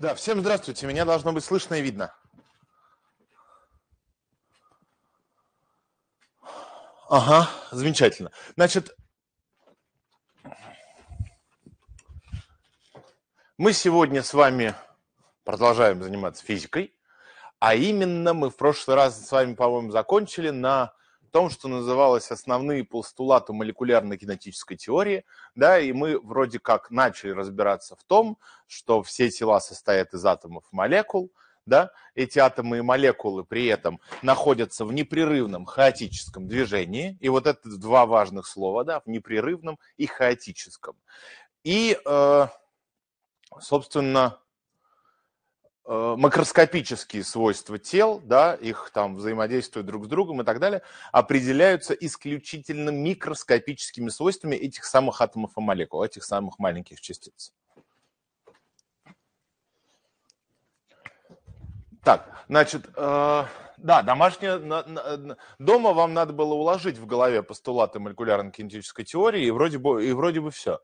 Да, всем здравствуйте. Меня должно быть слышно и видно. Ага, замечательно. Значит, мы сегодня с вами продолжаем заниматься физикой, а именно мы в прошлый раз с вами, по-моему, закончили на том, что называлось «Основные постулаты молекулярно кинетической теории». Да, и мы вроде как начали разбираться в том, что все тела состоят из атомов молекул, да, эти атомы и молекулы при этом находятся в непрерывном хаотическом движении, и вот это два важных слова, да, в непрерывном и хаотическом. И, э, собственно, Э, макроскопические свойства тел, да, их там взаимодействуют друг с другом и так далее, определяются исключительно микроскопическими свойствами этих самых атомов и молекул, этих самых маленьких частиц. Так, значит, э, да, домашнее, на, на, дома вам надо было уложить в голове постулаты молекулярно-кинетической теории, и вроде, бы, и вроде бы все.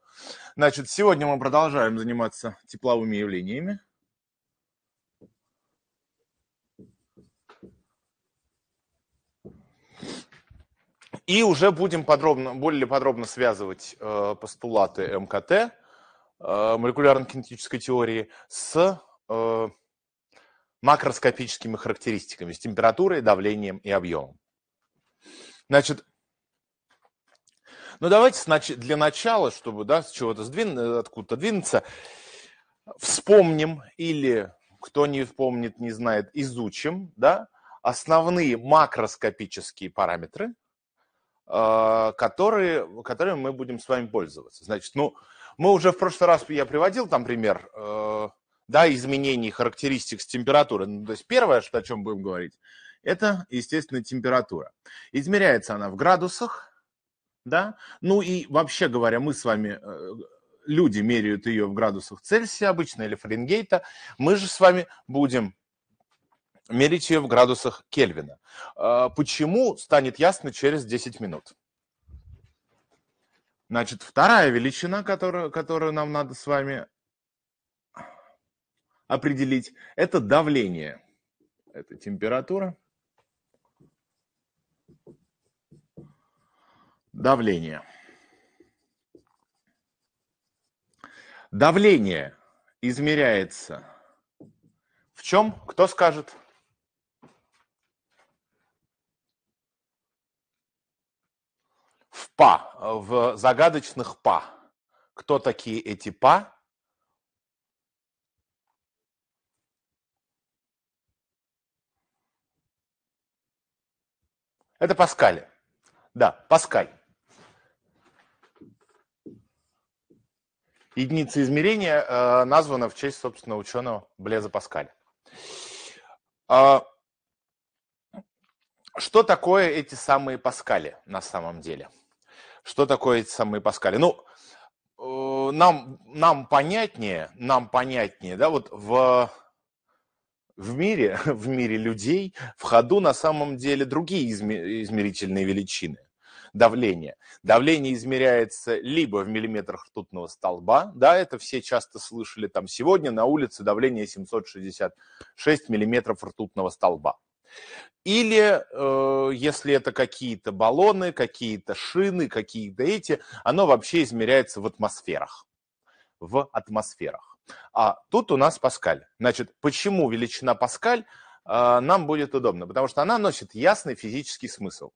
Значит, сегодня мы продолжаем заниматься тепловыми явлениями. И уже будем подробно, более подробно связывать э, постулаты МКТ, э, молекулярно-кинетической теории, с э, макроскопическими характеристиками, с температурой, давлением и объемом. Значит, ну давайте для начала, чтобы да, с чего-то сдвинуться, откуда-то двинуться, вспомним или, кто не вспомнит, не знает, изучим да, основные макроскопические параметры – а, которые, которыми мы будем с вами пользоваться. Значит, ну, мы уже в прошлый раз, я приводил там пример, э, да, изменений характеристик с температуры. Ну, то есть первое, что, о чем будем говорить, это, естественно, температура. Измеряется она в градусах, да, ну и вообще говоря, мы с вами, э, люди меряют ее в градусах Цельсия обычно или Фаренгейта, мы же с вами будем мерить ее в градусах Кельвина. А, почему, станет ясно через 10 минут. Значит, вторая величина, которую, которую нам надо с вами определить, это давление. Это температура. Давление. Давление измеряется в чем? Кто скажет? в па, в загадочных па. Кто такие эти па? Это Паскали. Да, Паскаль. Единица измерения э, названа в честь, собственно, ученого Блеза Паскаля. Э, что такое эти самые Паскали на самом деле? что такое эти самые паскали. Ну, э, нам, нам понятнее, нам понятнее, да, вот в, в мире, в мире людей в ходу на самом деле другие измерительные величины Давление Давление измеряется либо в миллиметрах ртутного столба, да, это все часто слышали, там сегодня на улице давление 766 миллиметров ртутного столба, или, э, если это какие-то баллоны, какие-то шины, какие-то эти, оно вообще измеряется в атмосферах. В атмосферах. А тут у нас Паскаль. Значит, почему величина Паскаль э, нам будет удобна, Потому что она носит ясный физический смысл.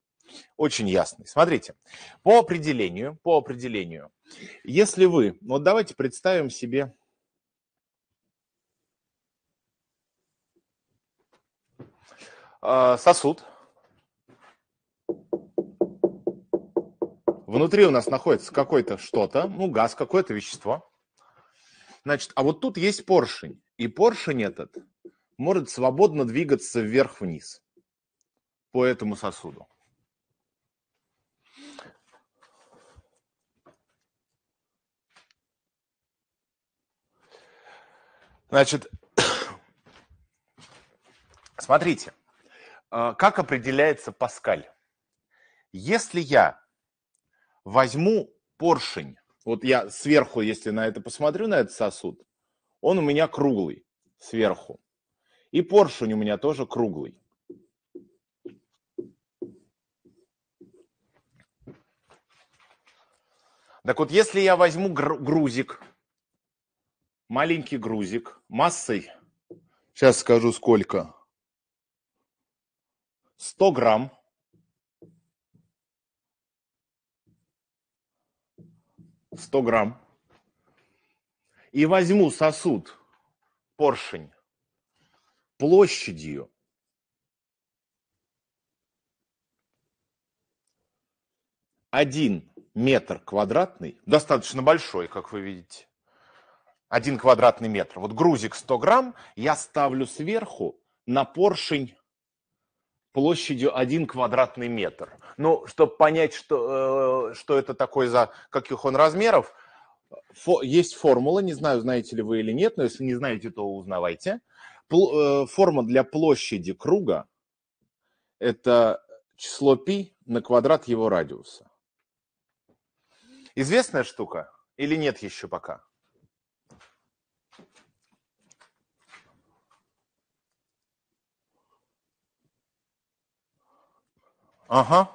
Очень ясный. Смотрите, по определению, по определению, если вы, вот давайте представим себе А, сосуд. Внутри у нас находится какое-то что-то, ну, газ, какое-то вещество. Значит, а вот тут есть поршень. И поршень этот может свободно двигаться вверх-вниз по этому сосуду. Значит, смотрите, а, как определяется Паскаль? Если я возьму поршень, вот я сверху, если на это посмотрю, на этот сосуд, он у меня круглый сверху. И поршень у меня тоже круглый. Так вот, если я возьму грузик, маленький грузик массой, сейчас скажу сколько, 100 грамм сто грамм и возьму сосуд поршень площадью один метр квадратный, достаточно большой, как вы видите, один квадратный метр. Вот грузик 100 грамм я ставлю сверху на поршень площадью 1 квадратный метр. Ну, чтобы понять, что, э, что это такое за каких он размеров, есть формула, не знаю, знаете ли вы или нет, но если не знаете, то узнавайте. Э, форма для площади круга – это число π на квадрат его радиуса. Известная штука или нет еще пока? Ага.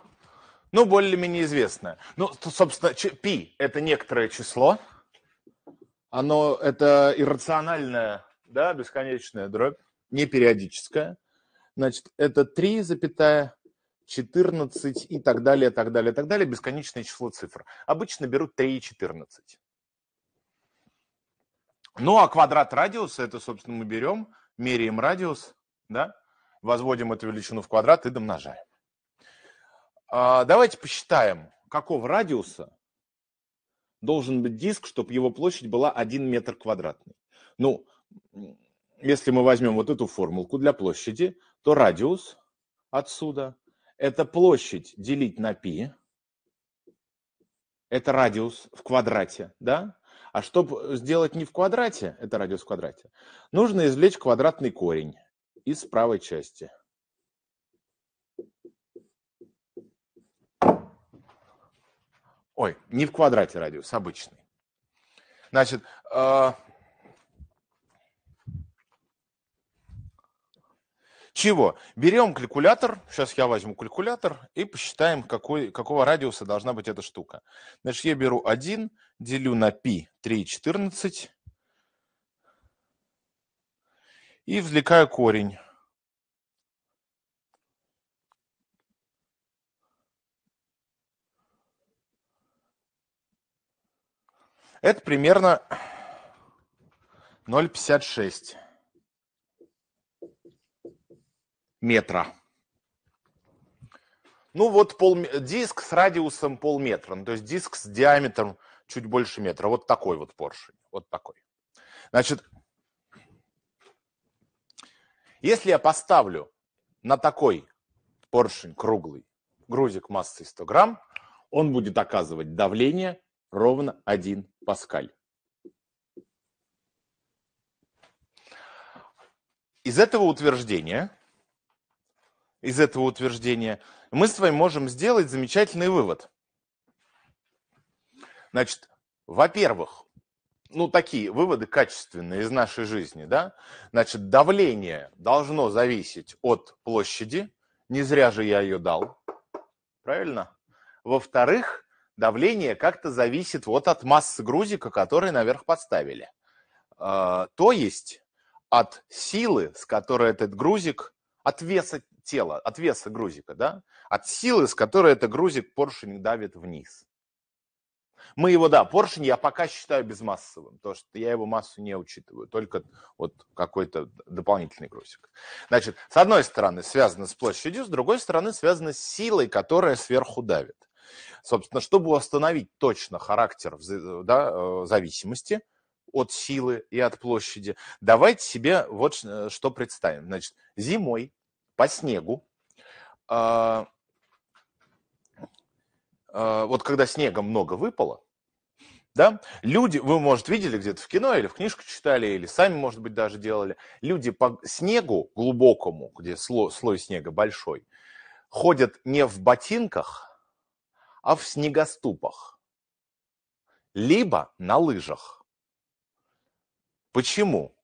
Ну, более-менее известная. Ну, собственно, пи – это некоторое число. Оно – это иррациональная, да, бесконечная дробь, не периодическая. Значит, это 3,14 и так далее, так далее, так далее, бесконечное число цифр. Обычно берут 3 и 14. Ну, а квадрат радиуса – это, собственно, мы берем, меряем радиус, да, возводим эту величину в квадрат и домножаем. А, давайте посчитаем, какого радиуса должен быть диск, чтобы его площадь была 1 метр квадратный. Ну, если мы возьмем вот эту формулку для площади, то радиус отсюда – это площадь делить на пи, это радиус в квадрате, да? А чтобы сделать не в квадрате, это радиус в квадрате, нужно извлечь квадратный корень из правой части – Ой, не в квадрате радиус, обычный. Значит, э, чего? Берем калькулятор, сейчас я возьму калькулятор и посчитаем, какой, какого радиуса должна быть эта штука. Значит, я беру 1, делю на π 3,14 и извлекаю корень. Это примерно 0,56 метра. Ну вот пол, диск с радиусом полметра, ну, то есть диск с диаметром чуть больше метра. Вот такой вот поршень, вот такой. Значит, если я поставлю на такой поршень круглый грузик массой 100 грамм, он будет оказывать давление, ровно 1 паскаль. Из этого утверждения, из этого утверждения мы с вами можем сделать замечательный вывод. Значит, во-первых, ну, такие выводы качественные из нашей жизни, да? Значит, давление должно зависеть от площади, не зря же я ее дал, правильно? Во-вторых, давление как-то зависит вот от массы грузика, который наверх подставили. А, то есть от силы, с которой этот грузик, от веса тела, от веса грузика, да, от силы, с которой этот грузик поршень давит вниз. Мы его, да, поршень я пока считаю безмассовым, потому что я его массу не учитываю, только вот какой-то дополнительный грузик. Значит, с одной стороны связано с площадью, с другой стороны связано с силой, которая сверху давит. Собственно, чтобы установить точно характер да, э, зависимости от силы и от площади, давайте себе вот что представим. Значит, зимой по снегу, э, э, вот когда снега много выпало, да? Люди, вы, может, видели где-то в кино или в книжку читали, или сами, может быть, даже делали. Люди по снегу глубокому, где слой, слой снега большой, ходят не в ботинках, а в снегоступах, либо на лыжах. Почему?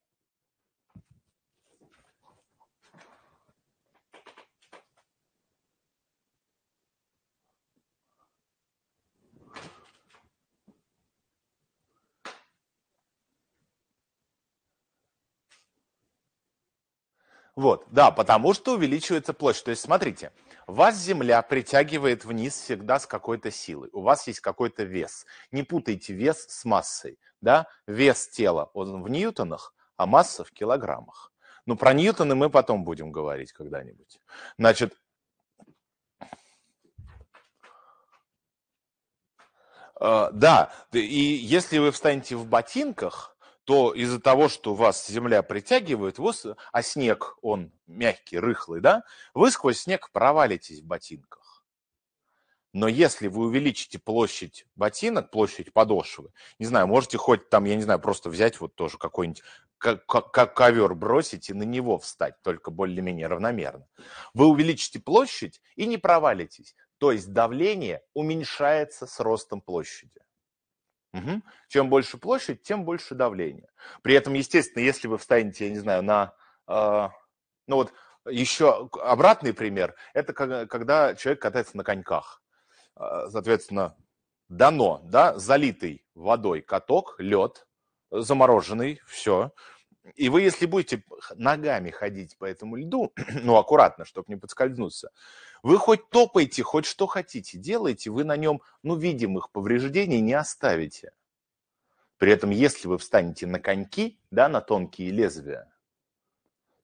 Вот, да, потому что увеличивается площадь. То есть, смотрите, вас Земля притягивает вниз всегда с какой-то силой. У вас есть какой-то вес. Не путайте вес с массой. Да? Вес тела он в ньютонах, а масса в килограммах. Но ну, про ньютоны мы потом будем говорить когда-нибудь. Значит, э, да, и если вы встанете в ботинках, то из-за того, что вас земля притягивает, вы, а снег, он мягкий, рыхлый, да, вы сквозь снег провалитесь в ботинках. Но если вы увеличите площадь ботинок, площадь подошвы, не знаю, можете хоть там, я не знаю, просто взять вот тоже какой-нибудь как ковер бросить и на него встать, только более-менее равномерно. Вы увеличите площадь и не провалитесь. То есть давление уменьшается с ростом площади. Угу. Чем больше площадь, тем больше давление. При этом, естественно, если вы встанете, я не знаю, на... Э, ну вот еще обратный пример, это когда человек катается на коньках. А, соответственно, дано, да, залитый водой каток, лед, замороженный, все. И вы, если будете ногами ходить по этому льду, ну, аккуратно, чтобы не подскользнуться, вы хоть топайте, хоть что хотите, делайте, вы на нем, ну, видимых повреждений не оставите. При этом, если вы встанете на коньки, да, на тонкие лезвия,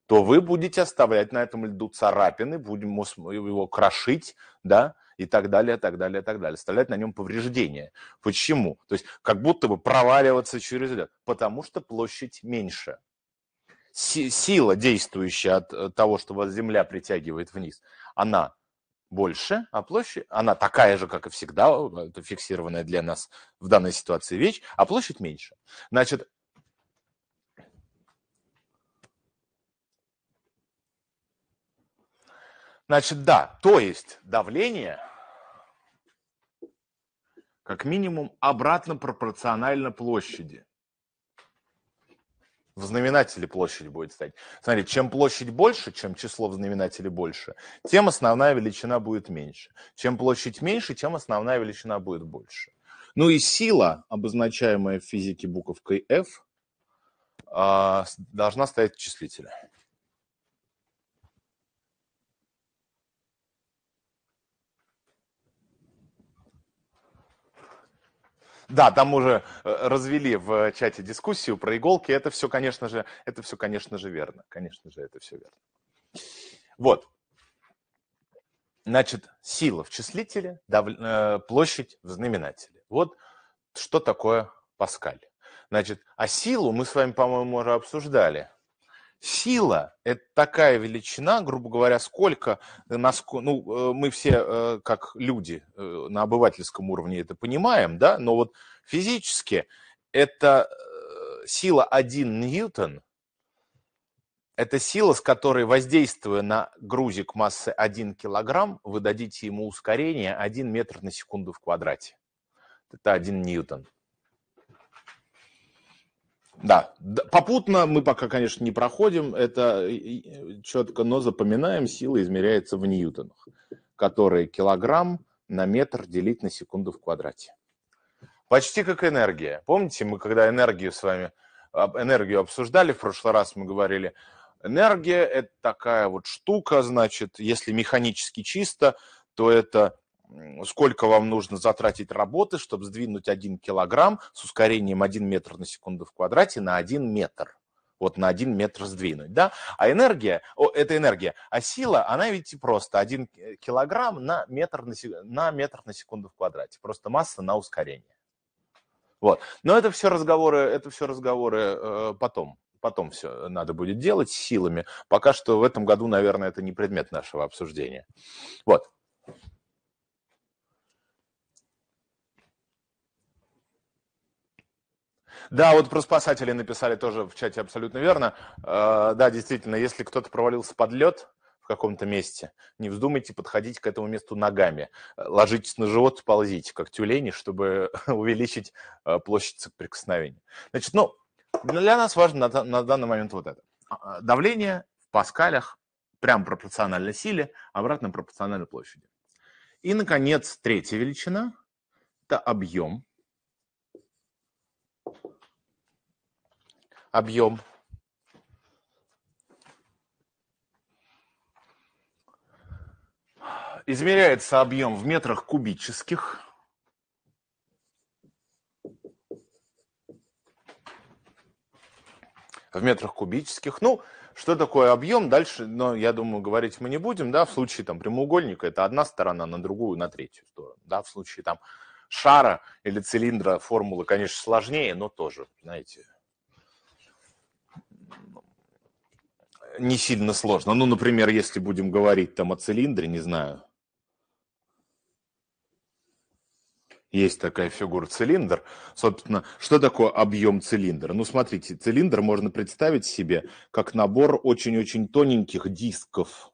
то вы будете оставлять на этом льду царапины, будем его крошить, да, и так далее, так далее, так далее. Оставлять на нем повреждения. Почему? То есть как будто бы проваливаться через лед. Потому что площадь меньше сила действующая от э, того, что вас земля притягивает вниз, она больше, а площадь, она такая же, как и всегда, э, это фиксированная для нас в данной ситуации вещь, а площадь меньше. Значит, Значит, да, то есть давление как минимум обратно пропорционально площади в знаменателе площадь будет стоять. Смотри, чем площадь больше, чем число в знаменателе больше, тем основная величина будет меньше. Чем площадь меньше, тем основная величина будет больше. Ну и сила, обозначаемая в физике буковкой F, а, должна стоять в числителе. Да, там уже э, развели в э, чате дискуссию про иголки. Это все, конечно же, это все, конечно же, верно. Конечно же, это все верно. Вот. Значит, сила в числителе, дав... Э, площадь в знаменателе. Вот что такое Паскаль. Значит, а силу мы с вами, по-моему, уже обсуждали. Сила – это такая величина, грубо говоря, сколько, э, насколько, ну, э, мы все э, как люди на обывательском уровне это понимаем, да, но вот физически это сила 1 ньютон, это сила, с которой, воздействуя на грузик массы 1 килограмм, вы дадите ему ускорение 1 метр на секунду в квадрате. Это 1 ньютон. Да. Попутно мы пока, конечно, не проходим это четко, но запоминаем, сила измеряется в ньютонах, которые килограмм на метр делить на секунду в квадрате. Почти как энергия. Помните, мы когда энергию с вами, энергию обсуждали, в прошлый раз мы говорили, энергия – это такая вот штука, значит, если механически чисто, то это сколько вам нужно затратить работы, чтобы сдвинуть 1 килограмм с ускорением 1 метр на секунду в квадрате на 1 метр. Вот на 1 метр сдвинуть, да? А энергия, о, это энергия, а сила, она ведь просто 1 э, килограмм на метр на, на метр на секунду в квадрате. Просто масса на ускорение. Вот. Но это все разговоры, это все разговоры э, потом потом все надо будет делать силами. Пока что в этом году, наверное, это не предмет нашего обсуждения. Вот. Да, вот про спасателей написали тоже в чате абсолютно верно. Э, да, действительно, если кто-то провалился под лед, в каком-то месте. Не вздумайте подходить к этому месту ногами. Э, ложитесь на живот, ползите, как тюлени, чтобы увеличить э, площадь соприкосновения. Значит, ну, для нас важно на, на данный момент вот это. А, а, давление в паскалях прям пропорционально силе, обратно пропорционально площади. И, наконец, третья величина – это объем объем. Измеряется объем в метрах кубических. В метрах кубических. Ну, что такое объем? Дальше, но ну, я думаю, говорить мы не будем. Да, в случае там прямоугольника это одна сторона на другую, на третью сторону. Да, в случае там шара или цилиндра формула, конечно, сложнее, но тоже, знаете, не сильно сложно. Ну, например, если будем говорить там о цилиндре, не знаю. Есть такая фигура цилиндр. Собственно, что такое объем цилиндра? Ну, смотрите, цилиндр можно представить себе как набор очень-очень тоненьких дисков.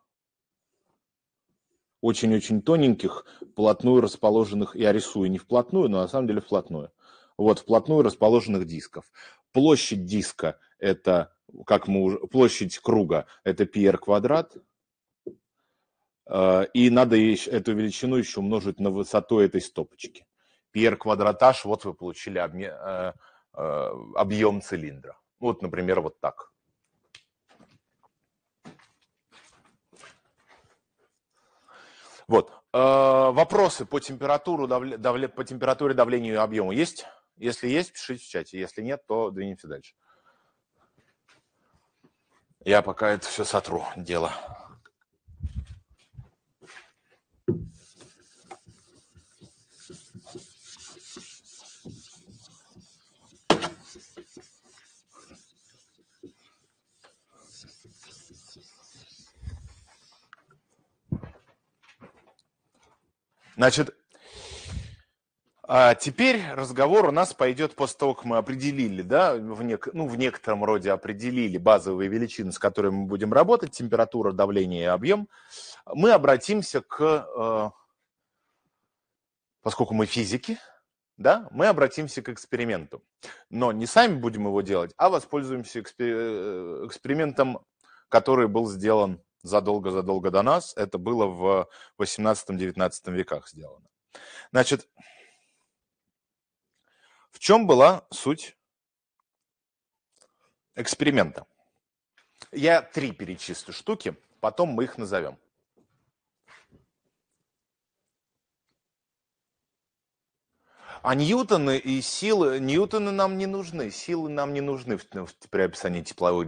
Очень-очень тоненьких, вплотную расположенных, я рисую не вплотную, но на самом деле вплотную. Вот, вплотную расположенных дисков. Площадь диска – это как мы уже, площадь круга – это πr квадрат, э, и надо эту величину еще умножить на высоту этой стопочки. PR квадратаж, вот вы получили э, э, объем цилиндра. Вот, например, вот так. Вот. Вопросы по, температуру, давле, по температуре, давлению и объему есть? Если есть, пишите в чате. Если нет, то двинемся дальше. Я пока это все сотру, дело. Значит, а теперь разговор у нас пойдет после того, как мы определили, да, в, нек, ну, в некотором роде определили базовые величины, с которыми мы будем работать, температура, давление и объем, мы обратимся к, э, поскольку мы физики, да, мы обратимся к эксперименту. Но не сами будем его делать, а воспользуемся экспер... Э, экспериментом, который был сделан задолго-задолго до нас. Это было в 18-19 веках сделано. Значит, в чем была суть эксперимента? Я три перечислю штуки, потом мы их назовем. А Ньютоны и силы, Ньютоны нам не нужны, силы нам не нужны ну, при описании тепловых,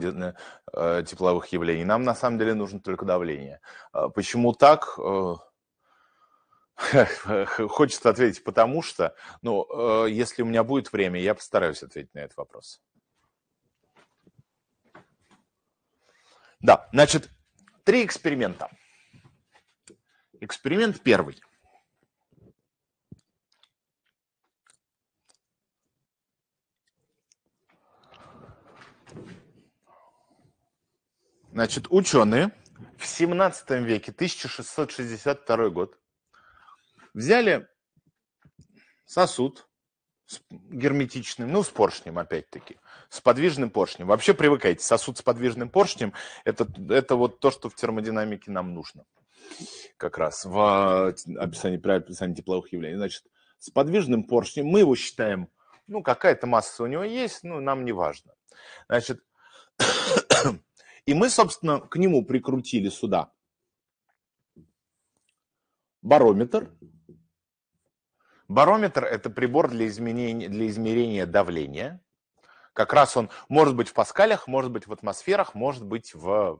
э, тепловых явлений. Нам на самом деле нужно только давление. Э, почему так? Э, Хочется ответить, потому что, ну, э, если у меня будет время, я постараюсь ответить на этот вопрос. Да, значит, три эксперимента. Эксперимент первый. Значит, ученые в 17 веке, 1662 год, Взяли сосуд с герметичным, ну, с поршнем опять-таки, с подвижным поршнем. Вообще привыкайте, сосуд с подвижным поршнем это, – это вот то, что в термодинамике нам нужно как раз в э, описании, при описании тепловых явлений. Значит, с подвижным поршнем мы его считаем, ну, какая-то масса у него есть, ну, нам не важно. Значит, и мы, собственно, к нему прикрутили сюда барометр – Барометр – это прибор для, изменения, для измерения давления. Как раз он может быть в паскалях, может быть в атмосферах, может быть в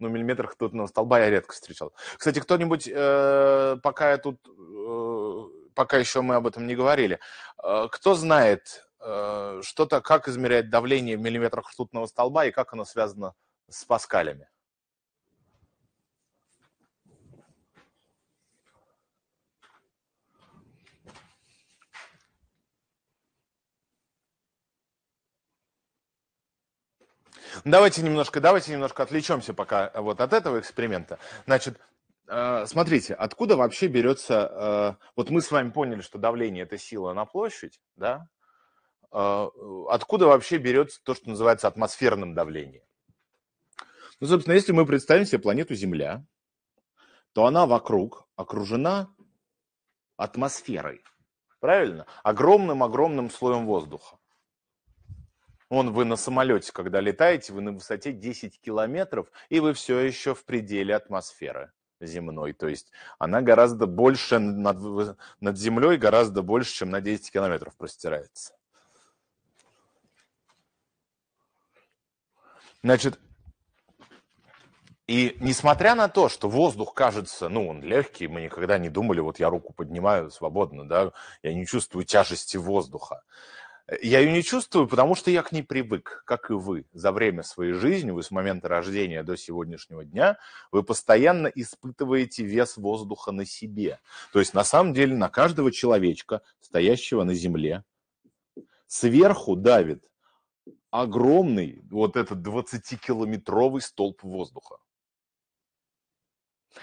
ну, миллиметрах тутного столба я редко встречал. Кстати, кто-нибудь, э, пока я тут, э, пока еще мы об этом не говорили, э, кто знает э, что-то, как измерять давление в миллиметрах ртутного столба и как оно связано с паскалями? Давайте немножко, давайте немножко отвлечемся пока э, вот от этого эксперимента. Значит, э, смотрите, откуда вообще берется... Э, вот мы с вами поняли, что давление – это сила на площадь, да? Откуда вообще берется то, что называется атмосферным давлением? Ну, собственно, если мы представим себе планету Земля, то она вокруг окружена атмосферой, правильно? Огромным-огромным слоем воздуха. Он вы на самолете, когда летаете, вы на высоте 10 километров, и вы все еще в пределе атмосферы земной. То есть она гораздо больше над, над землей, гораздо больше, чем на 10 километров простирается. Значит, и несмотря на то, что воздух кажется, ну, он легкий, мы никогда не думали, вот я руку поднимаю свободно, да, я не чувствую тяжести воздуха. Я ее не чувствую, потому что я к ней привык, как и вы. За время своей жизни, вы с момента рождения до сегодняшнего дня, вы постоянно испытываете вес воздуха на себе. То есть, на самом деле, на каждого человечка, стоящего на земле, сверху давит огромный вот этот 20-километровый столб воздуха.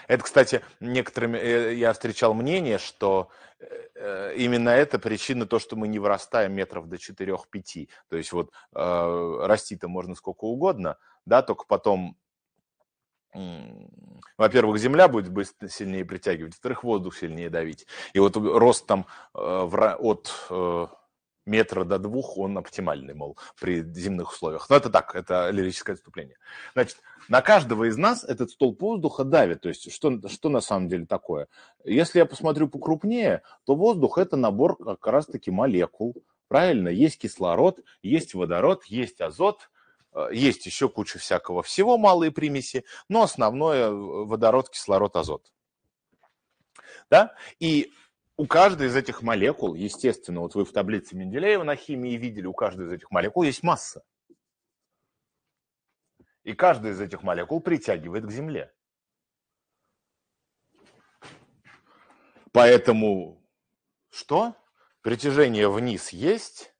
Это, кстати, некоторыми э, я встречал мнение, что э, э, именно это причина то, что мы не вырастаем метров до 4-5. То есть вот э, расти-то можно сколько угодно, да, только потом, во-первых, земля будет быстро сильнее притягивать, во-вторых, воздух сильнее давить. И вот рост там э, в, от э, метра до двух он оптимальный, мол, при зимних условиях. Но это так, это лирическое отступление. Значит, на каждого из нас этот столб воздуха давит. То есть, что, что на самом деле такое? Если я посмотрю покрупнее, то воздух – это набор как раз-таки молекул. Правильно? Есть кислород, есть водород, есть азот э, – есть еще куча всякого всего, малые примеси, но основное водород, кислород, азот. Да? И у каждой из этих молекул, естественно, вот вы в таблице Менделеева на химии видели, у каждой из этих молекул есть масса. И каждая из этих молекул притягивает к Земле. Поэтому что? Притяжение вниз есть,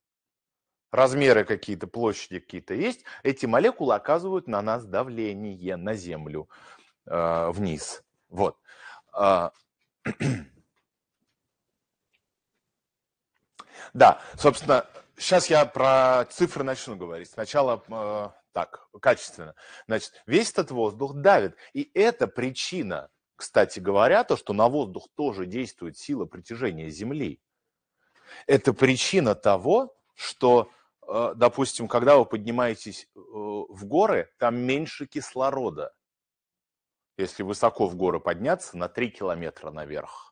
размеры какие-то, площади какие-то есть. Эти молекулы оказывают на нас давление, на Землю э, вниз. Вот. А, Да, собственно, сейчас я про цифры начну говорить. Сначала э, так, качественно. Значит, весь этот воздух давит. И это причина, кстати говоря, то, что на воздух тоже действует сила притяжения Земли. Это причина того, что, э, допустим, когда вы поднимаетесь э, в горы, там меньше кислорода. Если высоко в горы подняться, на 3 километра наверх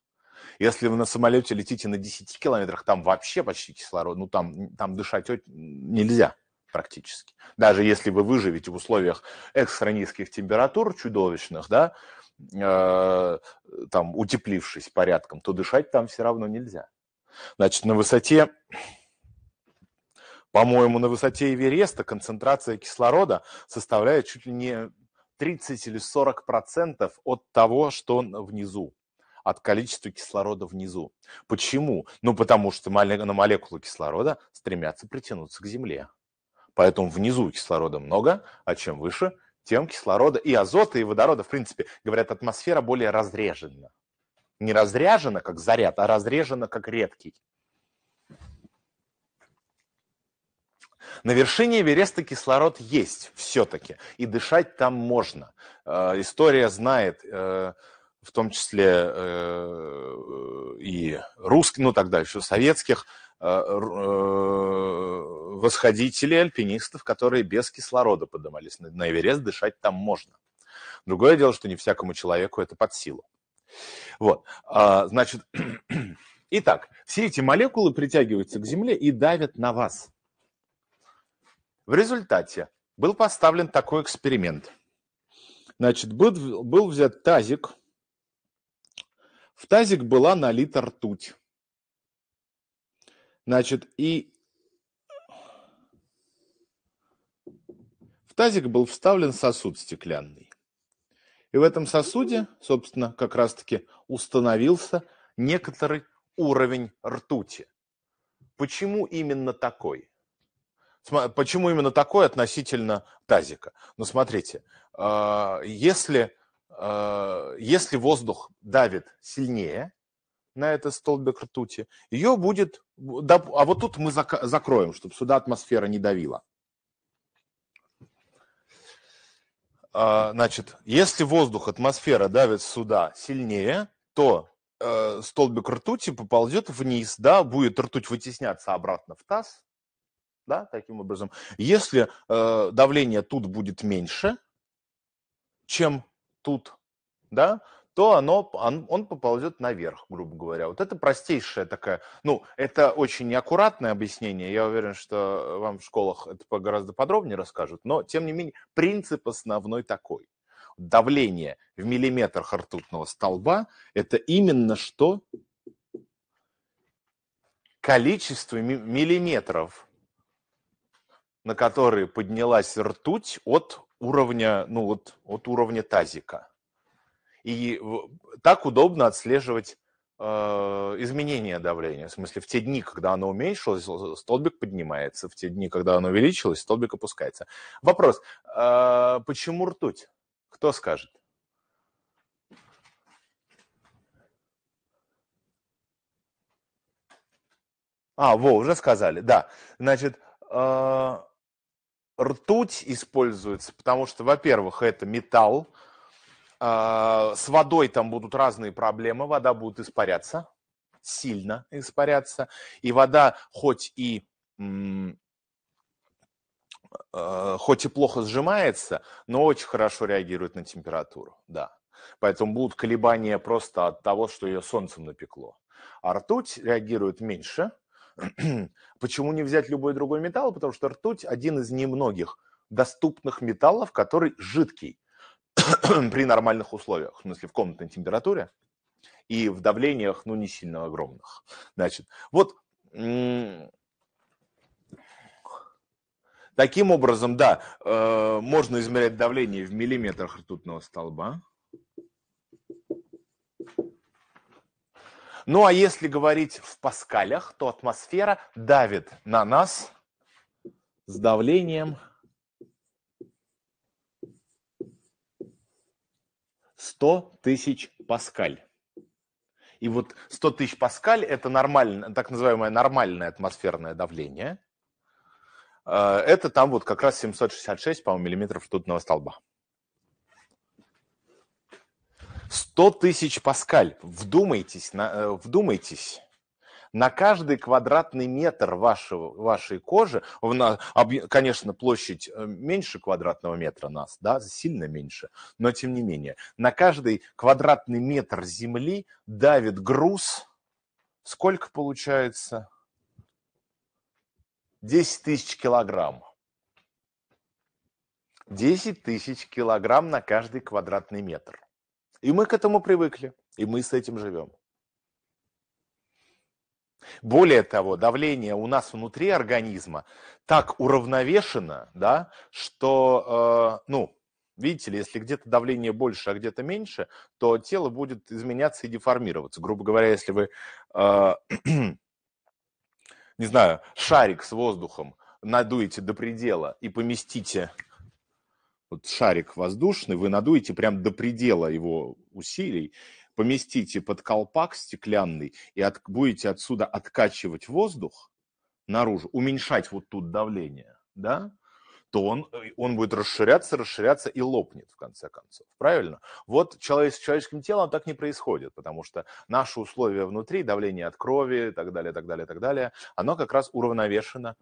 если вы на самолете летите на 10 километрах, там вообще почти кислород, ну там, там дышать нельзя практически. Даже если вы выживете в условиях экстра температур чудовищных, да, э, там утеплившись порядком, то дышать там все равно нельзя. Значит, на высоте, по-моему, на высоте Эвереста концентрация кислорода составляет чуть ли не 30 или 40 процентов от того, что внизу от количества кислорода внизу. Почему? Ну, потому что на молекулы кислорода стремятся притянуться к Земле. Поэтому внизу кислорода много, а чем выше, тем кислорода и азота, и водорода, в принципе, говорят, атмосфера более разрежена. Не разряжена, как заряд, а разрежена, как редкий. На вершине Эвереста кислород есть все-таки, и дышать там можно. Э, история знает э, в том числе э, и русских, ну так дальше, советских э, э, восходителей, альпинистов, которые без кислорода поднимались на Эверест, дышать там можно. Другое дело, что не всякому человеку это под силу. Вот, а, значит, итак, все эти молекулы притягиваются к Земле и давят на вас. В результате был поставлен такой эксперимент. Значит, был взят тазик в тазик была налита ртуть. Значит, и в тазик был вставлен сосуд стеклянный. И в этом сосуде, собственно, как раз-таки установился некоторый уровень ртути. Почему именно такой? Почему именно такой относительно тазика? Ну, смотрите, а, если Э, если воздух давит сильнее на этот столбик ртути, ее будет... А вот тут мы закроем, чтобы сюда атмосфера не давила. А, значит, если воздух, атмосфера давит сюда сильнее, то э, столбик ртути поползет вниз, да, будет ртуть вытесняться обратно в таз, да, таким образом. Если э, давление тут будет меньше, чем тут, да, то оно, он, он поползет наверх, грубо говоря. Вот это простейшее такое. ну, это очень неаккуратное объяснение. Я уверен, что э, вам в школах это гораздо подробнее расскажут, но, тем не менее, принцип основной такой. Давление в миллиметрах ртутного столба – это именно что? Количество миллиметров, на которые поднялась ртуть от уровня, ну вот от уровня тазика. И так удобно отслеживать э, изменение давления. В смысле, в те дни, когда оно уменьшилось, столбик поднимается. В те дни, когда оно увеличилось, столбик опускается. Вопрос. Э, почему ртуть? Кто скажет? А, во, уже сказали, да. Значит, э, ртуть используется, потому что, во-первых, это металл, а, с водой там будут разные проблемы, вода будет испаряться, сильно испаряться, и вода хоть и а, хоть и плохо сжимается, но очень хорошо реагирует на температуру, да. Поэтому будут колебания просто от того, что ее солнцем напекло. А ртуть реагирует меньше, Почему не взять любой другой металл? Потому что ртуть один из немногих доступных металлов, который жидкий при нормальных условиях, в смысле в комнатной температуре и в давлениях, ну, не сильно огромных. Значит, вот таким образом, да, э, можно измерять давление в миллиметрах ртутного столба. Ну а если говорить в паскалях, то атмосфера давит на нас с давлением 100 тысяч паскаль. И вот 100 тысяч паскаль – это нормально, так называемое нормальное атмосферное давление. Э, это там вот как раз 766, по-моему, миллиметров ртутного столба. 100 тысяч паскаль. Вдумайтесь, на, э, вдумайтесь. На каждый квадратный метр вашего, вашей кожи, на, конечно, площадь э, меньше квадратного метра нас, да, сильно меньше, но тем не менее, на каждый квадратный метр земли давит груз, сколько получается? 10 тысяч килограмм. 10 тысяч килограмм на каждый квадратный метр. И мы к этому привыкли, и мы с этим живем. Более того, давление у нас внутри организма так уравновешено, да, что, э, ну, видите ли, если где-то давление больше, а где-то меньше, то тело будет изменяться и деформироваться. Грубо говоря, если вы, э, не знаю, шарик с воздухом надуете до предела и поместите вот шарик воздушный, вы надуете прям до предела его усилий, поместите под колпак стеклянный и от, будете отсюда откачивать воздух наружу, уменьшать вот тут давление, да, то он, э, он будет расширяться, расширяться и лопнет в конце концов. Правильно? Вот человек, с человеческим телом так не происходит, потому что наши условия внутри, давление от крови и так далее, так далее, так далее, оно как раз уравновешено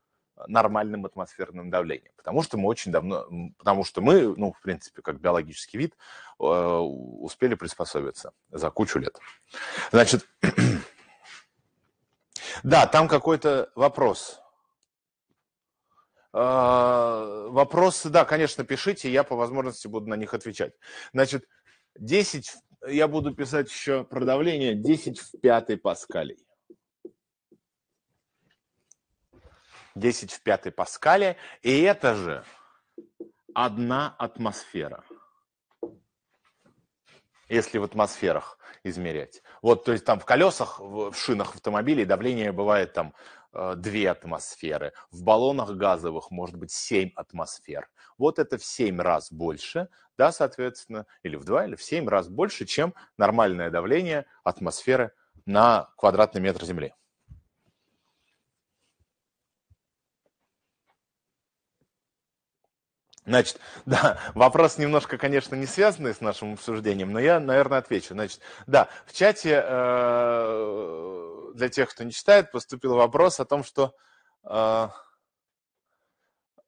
нормальным атмосферным давлением, потому что мы очень давно, потому что мы, ну, в принципе, как биологический вид, э, успели приспособиться за кучу лет. Значит, да, там какой-то вопрос. А, вопросы, да, конечно, пишите, я по возможности буду на них отвечать. Значит, 10, я буду писать еще про давление 10 в пятой паскалей. 10 в пятой паскале, и это же одна атмосфера. Если в атмосферах измерять. Вот, то есть там в колесах, в шинах автомобилей давление бывает там 2 э, атмосферы, в баллонах газовых может быть 7 атмосфер. Вот это в 7 раз больше, да, соответственно, или в 2, или в 7 раз больше, чем нормальное давление атмосферы на квадратный метр Земли. Значит, да, вопрос немножко, конечно, не связанный с нашим обсуждением, но я, наверное, отвечу. Значит, да, в чате э, для тех, кто не читает, поступил вопрос о том, что... Э,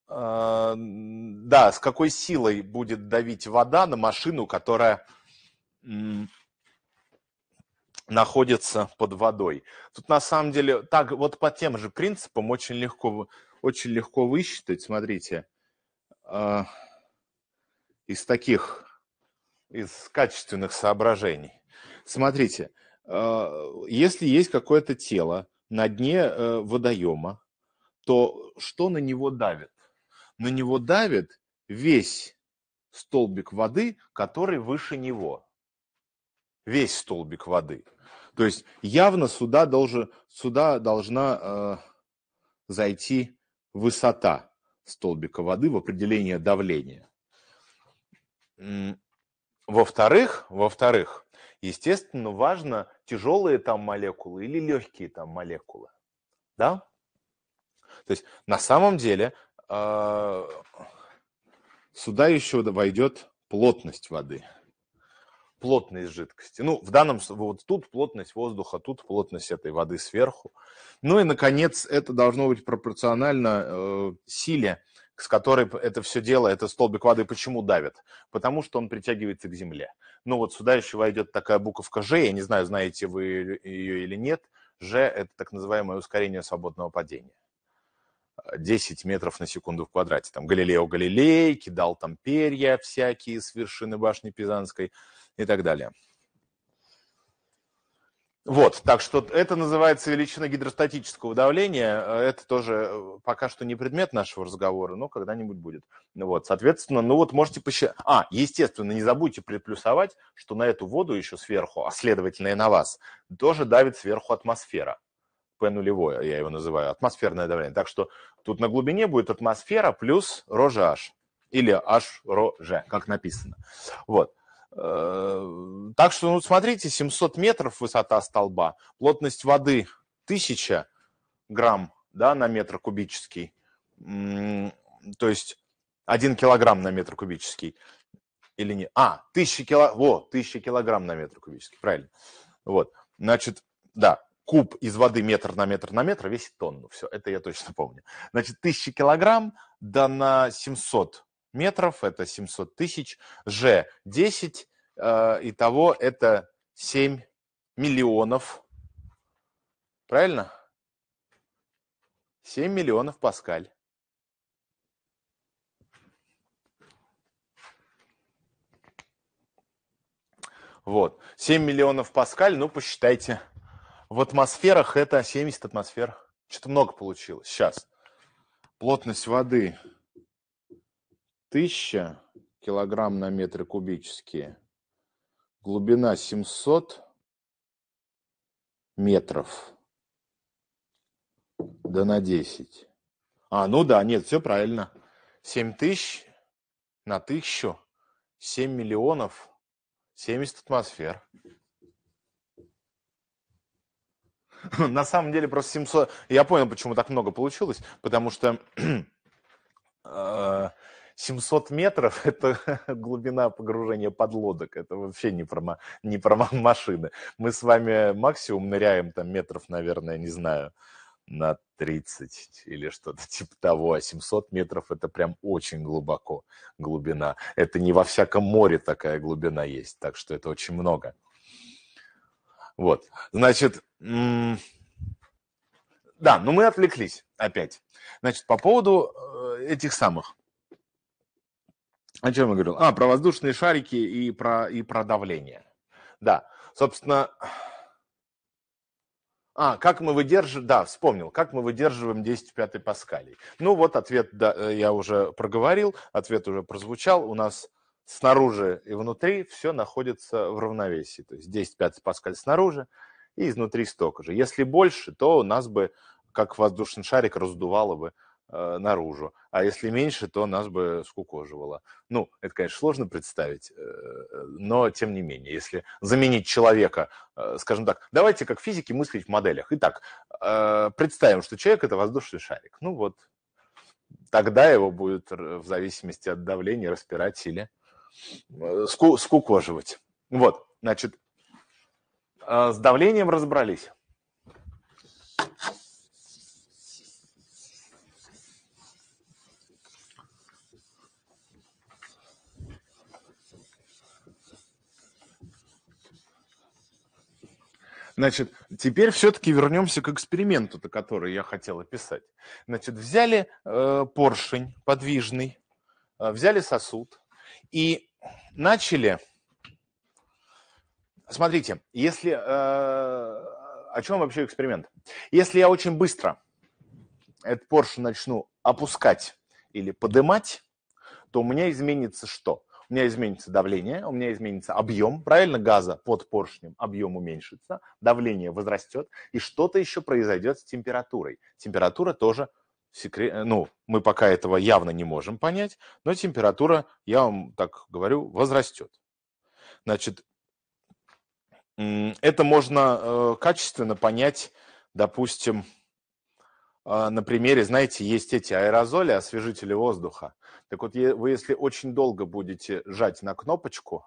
э, да, с какой силой будет давить вода на машину, которая находится под водой. Тут на самом деле, так вот по тем же принципам очень легко, очень легко высчитать, смотрите, а, из таких, из качественных соображений. Смотрите, а, если есть какое-то тело на дне э, водоема, то что на него давит? На него давит весь столбик воды, который выше него. Весь столбик воды. То есть явно сюда, должен, сюда должна э, зайти высота столбика воды в определение давления. Во-вторых, во-вторых, естественно, важно, тяжелые там молекулы или легкие там молекулы. Да? То есть на самом деле а, сюда еще войдет плотность воды – плотность жидкости. Ну, в данном случае, вот тут плотность воздуха, тут плотность этой воды сверху. Ну и, наконец, это должно быть пропорционально э, силе, с которой это все дело, это столбик воды, почему давит? Потому что он притягивается к земле. Ну вот сюда еще войдет такая буковка «Ж», я не знаю, знаете вы ее или нет. «Ж» — это так называемое ускорение свободного падения. 10 э, метров на секунду в квадрате. Там Галилео Галилей кидал там перья всякие с вершины башни Пизанской и так далее. Вот, так что это называется величина гидростатического давления. Это тоже э, пока что не предмет нашего разговора, но когда-нибудь будет. Вот, соответственно, ну вот можете посчитать. А, естественно, не забудьте приплюсовать, что на эту воду еще сверху, а следовательно и на вас, тоже давит сверху атмосфера. P нулевое, я его называю, атмосферное давление. Так что тут на глубине будет атмосфера плюс ρЖH или H ρG, как написано. Вот. Э, так что, ну, смотрите, 700 метров высота столба, плотность воды 1000 грамм да, на метр кубический, то есть 1 килограмм на метр кубический или не? А, 1000, кило... Во, 1000 килограмм на метр кубический, правильно. Вот, значит, да, куб из воды метр на метр на метр весит тонну, все, это я точно помню. Значит, 1000 килограмм да на 700 метров, это 700 тысяч, G10, э, итого это 7 миллионов, правильно? 7 миллионов паскаль. Вот, 7 миллионов паскаль, ну, посчитайте, в атмосферах это 70 атмосфер. Что-то много получилось. Сейчас. Плотность воды 1000 килограмм на метр кубический глубина 700 метров. Да на 10. А, ну да, нет, все правильно. 7 тысяч на 1000, 7 миллионов, 70 атмосфер. На самом деле просто 700... Я понял, почему так много получилось, потому что э, 700 метров – это глубина погружения подлодок, это вообще не про, не про машины. Мы с вами максимум ныряем там метров, наверное, не знаю, на 30 или что-то типа того, а 700 метров – это прям очень глубоко глубина. Это не во всяком море такая глубина есть, так что это очень много. Вот, значит, да, но ну мы отвлеклись опять. Значит, по поводу э, этих самых о чем я говорил? А, про воздушные шарики и про, и про давление. Да, собственно... А, как мы выдерживаем... Да, вспомнил. Как мы выдерживаем 10 в 5 паскалей? Ну вот ответ да, э, я уже проговорил, ответ уже прозвучал. У нас снаружи и внутри все находится в равновесии. То есть 10 в 5 паскаль снаружи и изнутри столько же. Если больше, то у нас бы, как воздушный шарик, раздувало бы Э, наружу. А если меньше, то нас бы скукоживало. Ну, это, конечно, сложно представить, э, но тем не менее, если заменить человека, э, скажем так, давайте как физики мыслить в моделях. Итак, представим, что человек – это воздушный шарик. Ну вот, тогда его будет в зависимости от давления распирать или ску скукоживать. Вот, значит, с давлением разобрались. Значит, теперь все-таки вернемся к эксперименту, который я хотел описать. Значит, взяли э, поршень подвижный, э, взяли сосуд и начали... Смотрите, если... Э, о чем вообще эксперимент? Если я очень быстро этот поршень начну опускать или подымать, то у меня изменится что? у меня изменится давление, у меня изменится объем, правильно, газа под поршнем, объем уменьшится, давление возрастет, и что-то еще произойдет с температурой. Температура тоже секрет, э, ну, мы пока этого явно не можем понять, но температура, я вам так говорю, возрастет. Значит, это можно э, качественно понять, допустим, э, на примере, знаете, есть эти аэрозоли, освежители воздуха. Так вот, вы если очень долго будете жать на кнопочку,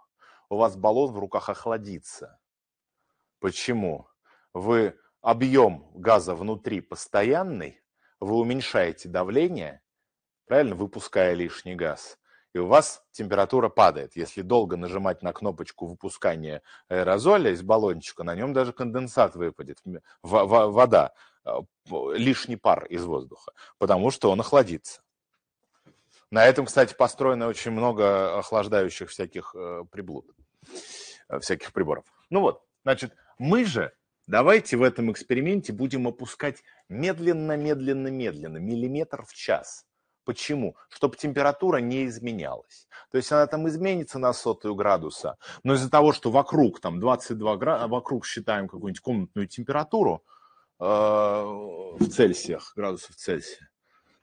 у вас баллон в руках охладится. Почему? Вы объем газа внутри постоянный, вы уменьшаете давление, правильно, выпуская лишний газ, и у вас температура падает. Если долго нажимать на кнопочку выпускания аэрозоля из баллончика, на нем даже конденсат выпадет, вода, э, лишний пар из воздуха, потому что он охладится. На этом, кстати, построено очень много охлаждающих всяких э, приблуд, э, всяких приборов. Ну вот, значит, мы же давайте в этом эксперименте будем опускать медленно, медленно, медленно, миллиметр в час. Почему? Чтобы температура не изменялась. То есть она там изменится на сотую градуса, но из-за того, что вокруг там 22 градуса, вокруг считаем какую-нибудь комнатную температуру э, в Цельсиях, градусов Цельсия,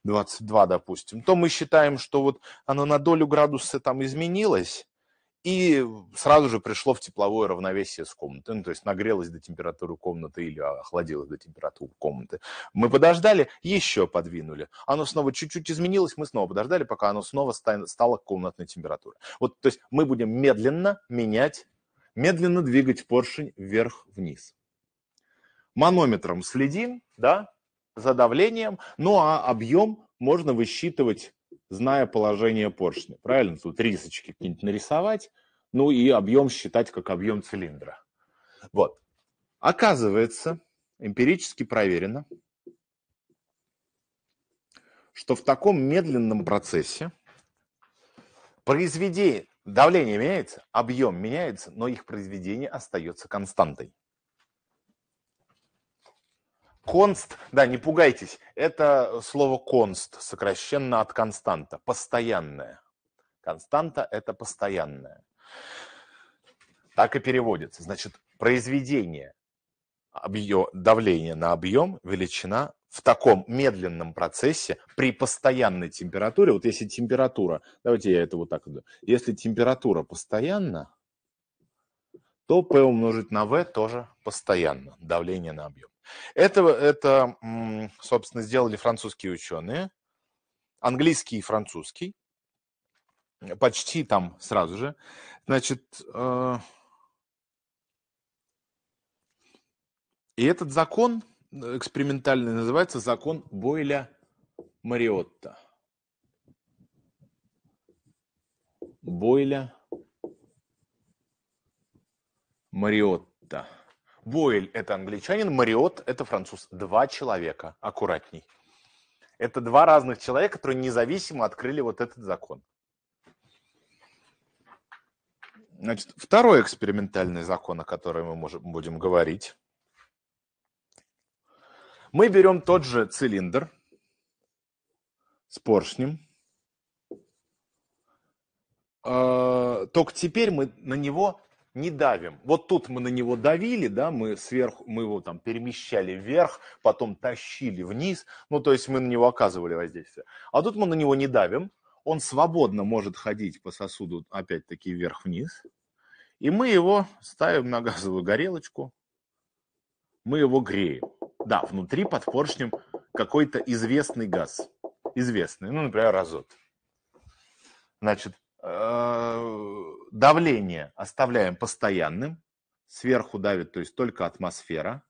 22, допустим, то мы считаем, что вот оно на долю градуса там изменилось, и сразу же пришло в тепловое равновесие с комнатой, ну, то есть нагрелось до температуры комнаты или охладилось до температуры комнаты. Мы подождали, еще подвинули. Оно снова чуть-чуть изменилось, мы снова подождали, пока оно снова стало комнатной температуры. Вот, то есть мы будем медленно менять, медленно двигать поршень вверх-вниз. Манометром следим, да, за давлением, ну а объем можно высчитывать, зная положение поршня. Правильно? Тут рисочки какие-нибудь нарисовать, ну и объем считать как объем цилиндра. Вот. Оказывается, эмпирически проверено, что в таком медленном процессе произведение, давление меняется, объем меняется, но их произведение остается константой. Конст, да, не пугайтесь, это слово конст, сокращенно от константа, постоянное. Константа – это постоянное. Так и переводится. Значит, произведение объем, давления на объем, величина в таком медленном процессе при постоянной температуре, вот если температура, давайте я это вот так вот, если температура постоянна, то P умножить на V тоже постоянно, давление на объем. Это, это собственно, сделали французские ученые, английский и французский, э, почти там сразу же. Значит, э, и этот закон э, экспериментальный называется закон Бойля Мариотта. Бойля Мариотта. Бойль – это англичанин, Мариот – это француз. Два человека, аккуратней. Это два разных человека, которые независимо открыли вот этот закон. Значит, второй экспериментальный закон, о котором мы можем, будем говорить. Мы берем тот же цилиндр с поршнем. А, только теперь мы на него не давим. Вот тут мы на него давили, да, мы сверху, мы его там перемещали вверх, потом тащили вниз, ну, то есть мы на него оказывали воздействие. А тут мы на него не давим, он свободно может ходить по сосуду, опять-таки, вверх-вниз, и мы его ставим на газовую горелочку, мы его греем. Да, внутри под поршнем какой-то известный газ. Известный, ну, например, азот. Значит, э, давление оставляем постоянным, сверху давит, то есть только атмосфера.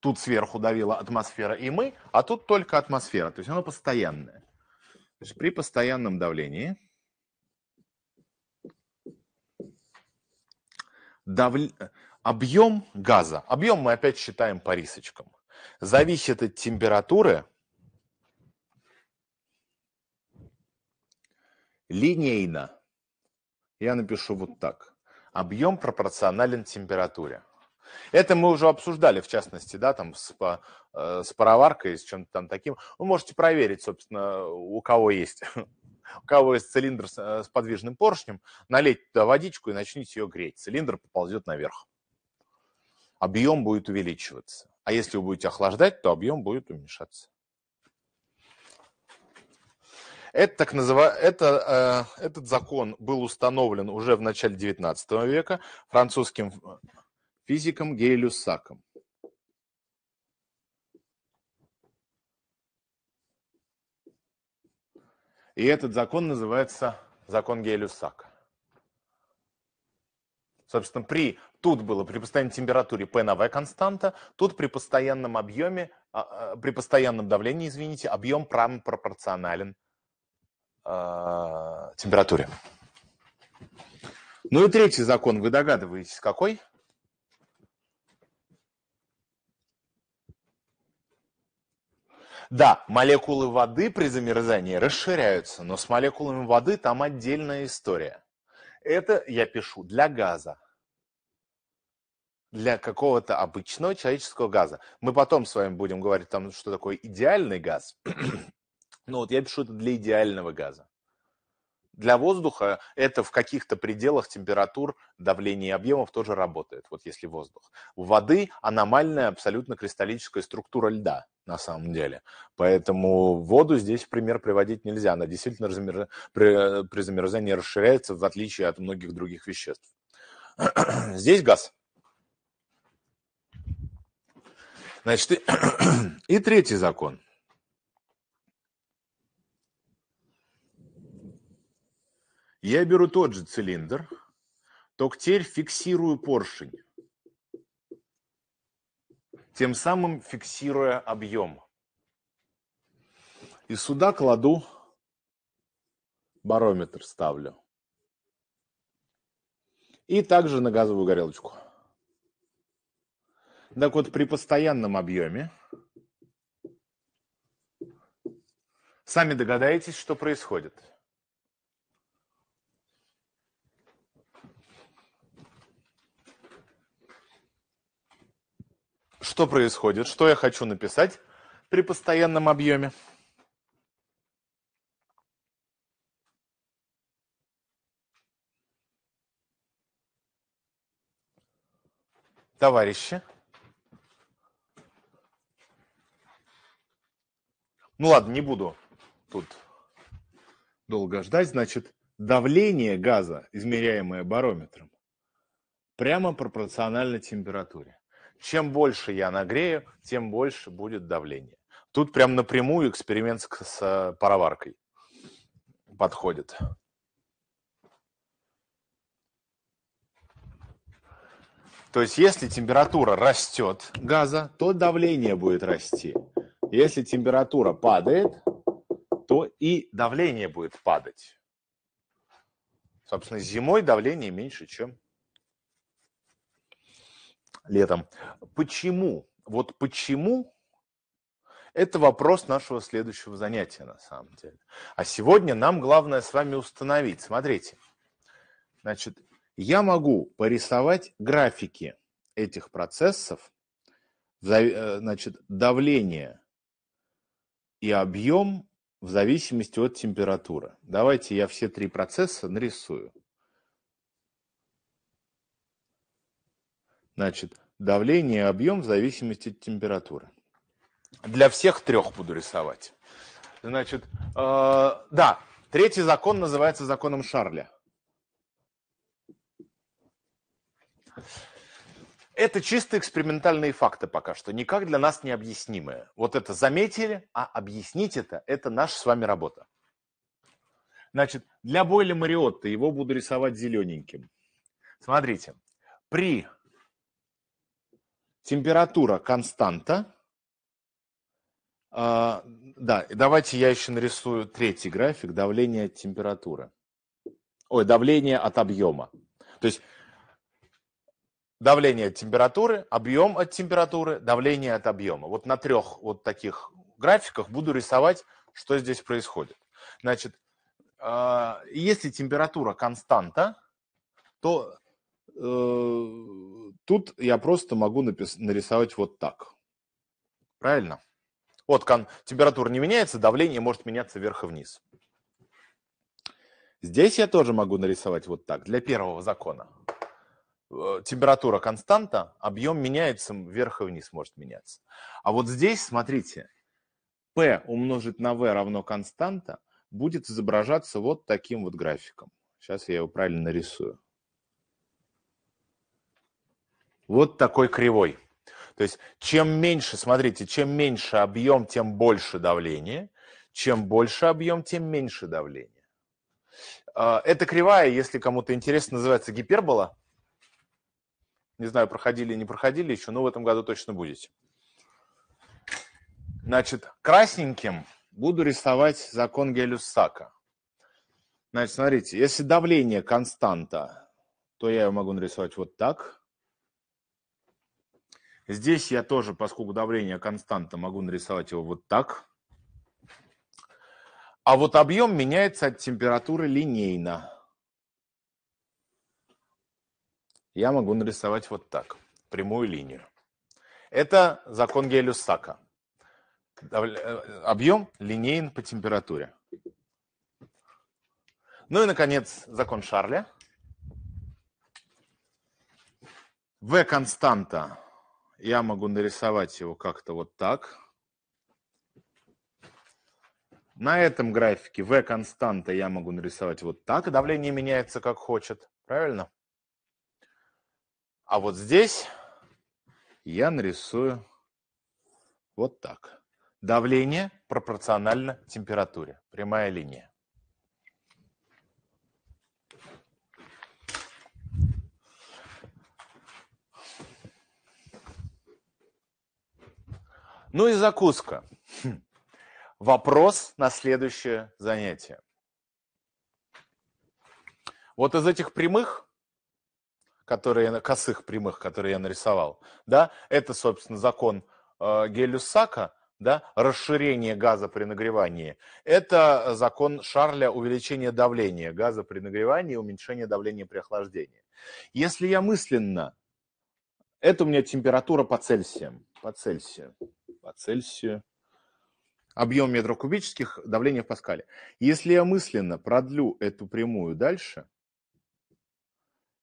Тут сверху давила атмосфера и мы, а тут только атмосфера, то есть оно постоянное. То есть при постоянном давлении дав... объем газа, объем мы опять считаем по рисочкам, зависит от температуры линейно я напишу вот так. Объем пропорционален температуре. Это мы уже обсуждали, в частности, да, там с, по, э, с пароваркой, с чем-то там таким. Вы можете проверить, собственно, у кого есть у кого есть цилиндр с, э, с подвижным поршнем, налейте туда водичку и начните ее греть. Цилиндр поползет наверх. Объем будет увеличиваться. А если вы будете охлаждать, то объем будет уменьшаться. Это так называ... это, э, этот закон был установлен уже в начале XIX века французским э, физиком Гей-Люссаком. И этот закон называется закон Гей-Люссака. Собственно, при, тут было при постоянной температуре P на V константа, тут при постоянном объеме, а, а, при постоянном давлении, извините, объем прямо пропорционален э, температуре. Ну и третий закон, вы догадываетесь, какой? Да, молекулы воды при замерзании расширяются, но с молекулами воды там отдельная история. Это я пишу для газа, для какого-то обычного человеческого газа. Мы потом с вами будем говорить там, что такое идеальный газ. Ну вот я пишу это для идеального газа. Для воздуха это в каких-то пределах температур, давления и объемов тоже работает, вот если воздух. У воды аномальная абсолютно кристаллическая структура льда на самом деле. Поэтому воду здесь в пример приводить нельзя. Она действительно размер... при... при замерзании расширяется, в отличие от многих других веществ. Здесь газ. Значит, и, и третий закон. Я беру тот же цилиндр, токтель фиксирую поршень, тем самым фиксируя объем. И сюда кладу барометр, ставлю. И также на газовую горелочку. Так вот, при постоянном объеме, сами догадаетесь, что происходит – что происходит, что я хочу написать при постоянном объеме. Товарищи. Ну ладно, не буду тут долго ждать. Значит, давление газа, измеряемое барометром, прямо пропорционально температуре. Чем больше я нагрею, тем больше будет давление. Тут прям напрямую эксперимент с, с э, пароваркой подходит. То есть, если температура растет газа, то давление будет расти. Если температура падает, то и давление будет падать. Собственно, зимой давление меньше, чем летом. Почему? Вот почему это вопрос нашего следующего занятия на самом деле. А сегодня нам главное с вами установить. Смотрите, значит, я могу порисовать графики этих процессов, э, значит, давление и объем в зависимости от температуры. Давайте я все три процесса нарисую. Значит, давление и объем в зависимости от температуры. Для всех трех буду рисовать. Значит, э, да, третий закон называется законом Шарля. Это чисто экспериментальные факты пока что, никак для нас не объяснимые. Вот это заметили, а объяснить это – это наша с вами работа. Значит, для Бойля Мариотта его буду рисовать зелененьким. Смотрите, при температура константа. А, да, давайте я еще нарисую третий график. Давление температуры. Ой, давление от объема. То есть давление от температуры, объем от температуры, давление от объема. Вот на трех вот таких графиках буду рисовать, что здесь происходит. Значит, а, если температура константа, то Э, тут я просто могу напис- нарисовать вот так. Правильно? Вот кон- температура не меняется, давление может меняться вверх и вниз. Здесь я тоже могу нарисовать вот так, для первого закона. Э, температура константа, объем меняется, вверх и вниз может меняться. А вот здесь, смотрите, P умножить на V равно константа будет изображаться вот таким вот графиком. Сейчас я его правильно нарисую вот такой кривой. То есть чем меньше, смотрите, чем меньше объем, тем больше давление. Чем больше объем, тем меньше давление. А, Эта кривая, если кому-то интересно, называется гипербола. Не знаю, проходили, не проходили еще, но в этом году точно будете. Значит, красненьким буду рисовать закон гелюс Значит, смотрите, если давление константа, то я его могу нарисовать вот так – Здесь я тоже, поскольку давление константа, могу нарисовать его вот так. А вот объем меняется от температуры линейно. Я могу нарисовать вот так, прямую линию. Это закон Гейлюсака. Э, объем линейен по температуре. Ну и, наконец, закон Шарля. V константа я могу нарисовать его как-то вот так. На этом графике V константа я могу нарисовать вот так. Давление меняется как хочет, правильно? А вот здесь я нарисую вот так. Давление пропорционально температуре, прямая линия. Ну и закуска. Хм. Вопрос на следующее занятие. Вот из этих прямых, которые, косых прямых, которые я нарисовал, да, это, собственно, закон э, Гелюсака, да, расширение газа при нагревании. Это закон Шарля увеличение давления газа при нагревании, уменьшение давления при охлаждении. Если я мысленно, это у меня температура по Цельсию по Цельсию. По Цельсию. Объем метров кубических, давление в Паскале. Если я мысленно продлю эту прямую дальше,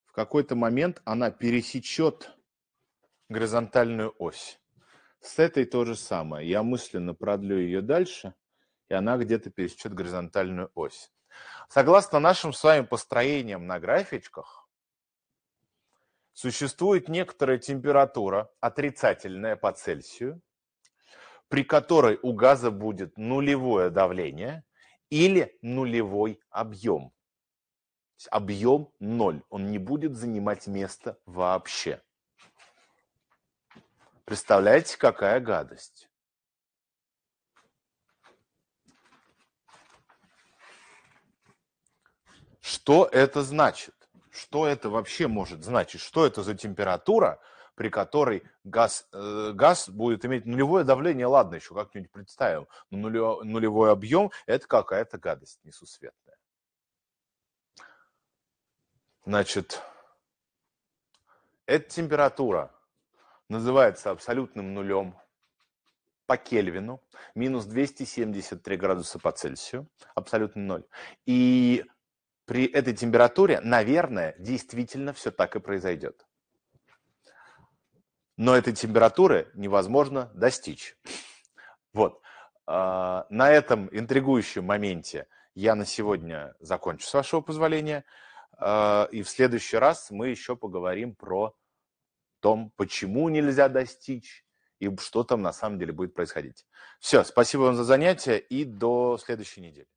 в какой-то момент она пересечет горизонтальную ось. С этой то же самое. Я мысленно продлю ее дальше, и она где-то пересечет горизонтальную ось. Согласно нашим с вами построениям на графичках, существует некоторая температура, отрицательная по Цельсию, при которой у газа будет нулевое давление или нулевой объем. Объем ноль, он не будет занимать место вообще. Представляете, какая гадость? Что это значит? что это вообще может значить, что это за температура, при которой газ, э, газ будет иметь нулевое давление, ладно, еще как-нибудь представим, но ну, нулевой, нулевой объем – это какая-то гадость несусветная. Значит, эта температура называется абсолютным нулем по Кельвину, минус 273 градуса по Цельсию, абсолютно ноль. И при этой температуре, наверное, действительно все так и произойдет. Но этой температуры невозможно достичь. Вот. А, на этом интригующем моменте я на сегодня закончу, с вашего позволения. А, и в следующий раз мы еще поговорим про том, почему нельзя достичь и что там на самом деле будет происходить. Все, спасибо вам за занятие и до следующей недели.